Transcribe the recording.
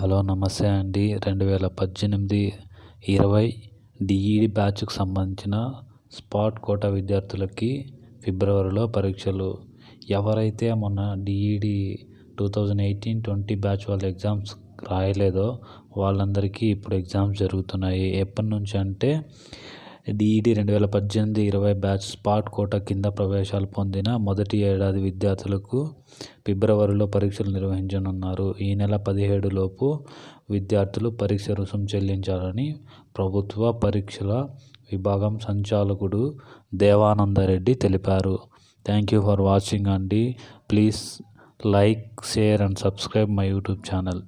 hello నమస్తే అండి రెండు వేల పద్దెనిమిది ఇరవై డిఈడి బ్యాచ్కు సంబంధించిన స్పాట్ కోట విద్యార్థులకి ఫిబ్రవరిలో పరీక్షలు ఎవరైతే మొన్న DEd two thousand eighteen twenty batch వాళ్ళ ఎగ్జామ్స్ రాయలేదో వాళ్ళందరికీ ఇప్పుడు ఎగ్జామ్స్ జరుగుతున్నాయి ఎప్పటి నుంచి అంటే డీఈడీ రెండు వేల పద్దెనిమిది ఇరవై బ్యాచ్ స్పాట్ కోట కింద ప్రవేశాలు పొందిన మొదటి ఏడాది విద్యార్థులకు ఫిబ్రవరిలో పరీక్షలు నిర్వహించనున్నారు ఈ నెల పదిహేడులోపు విద్యార్థులు పరీక్ష రుసుం చెల్లించాలని ప్రభుత్వ పరీక్షల విభాగం సంచాలకుడు దేవానందరెడ్డి తెలిపారు థ్యాంక్ యూ ఫర్ వాచింగ్ అండి please like share and subscribe my YouTube channel